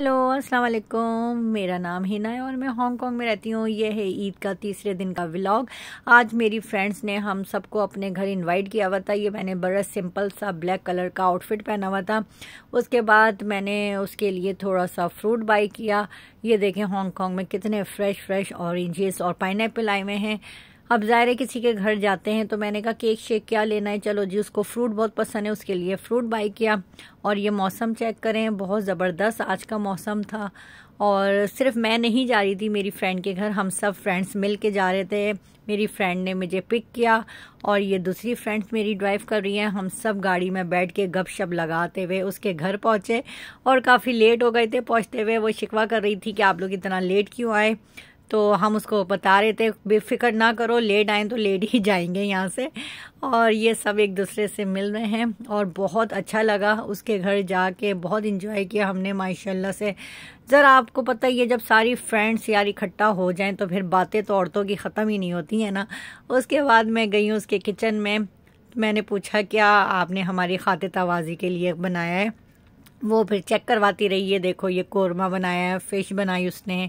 hello अस्सलाम वालेकुम मेरा नाम हिना है और मैं हांगकांग में रहती हूँ यह है ईद का तीसरे दिन का व्लॉग आज मेरी फ्रेंड्स ने हम सबको अपने घर इनवाइट किया हुआ था ये मैंने बड़ा सिंपल सा ब्लैक कलर का आउटफिट पहना हुआ था उसके बाद मैंने उसके लिए थोड़ा सा फ्रूट बाई किया ये देखें हांगकांग में कितने फ्रेश फ्रेश ऑरेंजेस और पाइन आए हुए हैं अब ज़ाहिर है किसी के घर जाते हैं तो मैंने कहा केक शेक क्या लेना है चलो जी उसको फ्रूट बहुत पसंद है उसके लिए फ्रूट बाई किया और ये मौसम चेक करें बहुत ज़बरदस्त आज का मौसम था और सिर्फ मैं नहीं जा रही थी मेरी फ्रेंड के घर हम सब फ्रेंड्स मिल के जा रहे थे मेरी फ्रेंड ने मुझे पिक किया और ये दूसरी फ्रेंड्स मेरी ड्राइव कर रही हैं हम सब गाड़ी में बैठ के गप शप लगाते हुए उसके घर पहुंचे और काफ़ी लेट हो गए थे पहुँचते हुए वो शिकवा कर रही थी कि आप लोग इतना लेट क्यों आए तो हम उसको बता रहे थे बेफिक्र ना करो लेट आए तो लेट ही जाएंगे यहाँ से और ये सब एक दूसरे से मिल रहे हैं और बहुत अच्छा लगा उसके घर जाके बहुत इंजॉय किया हमने माशाल्लाह से ज़रा आपको पता ही है जब सारी फ्रेंड्स यार इकट्ठा हो जाएं तो फिर बातें तो औरतों की ख़त्म ही नहीं होती हैं ना उसके बाद मैं गई हूँ उसके किचन में मैंने पूछा क्या आपने हमारी खाते तवाजी के लिए बनाया है वो फिर चेक करवाती रही है देखो ये कौरमा बनाया है फ़िश बनाई उसने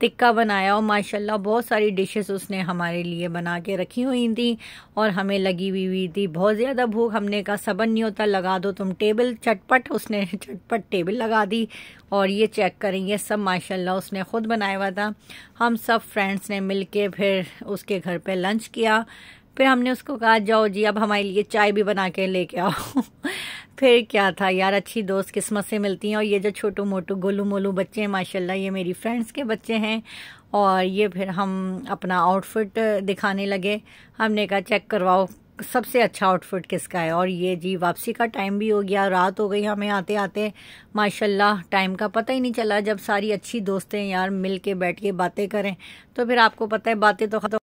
टिक्का बनाया और माशाल्लाह बहुत सारी डिशेस उसने हमारे लिए बना के रखी हुई थी और हमें लगी हुई हुई थी बहुत ज़्यादा भूख हमने कहा सबन नहीं होता लगा दो तुम टेबल चटपट उसने चटपट टेबल लगा दी और ये चेक करें ये सब माशाल्लाह उसने ख़ुद बनाया हुआ था हम सब फ्रेंड्स ने मिल के फिर उसके घर पर लंच किया फिर हमने उसको कहा जाओ जी अब हमारे लिए चाय भी बना के लेके आओ फिर क्या था यार अच्छी दोस्त किस्मत से मिलती हैं और ये जो छोटू मोटू गोलू मोलू बच्चे हैं माशाल्लाह ये मेरी फ्रेंड्स के बच्चे हैं और ये फिर हम अपना आउटफिट दिखाने लगे हमने कहा चेक करवाओ सबसे अच्छा आउटफिट किसका है और ये जी वापसी का टाइम भी हो गया रात हो गई हमें आते आते माशाल्लाह टाइम का पता ही नहीं चला जब सारी अच्छी दोस्तें यार मिल के बैठ के बातें करें तो फिर आपको पता है बातें तो खत्म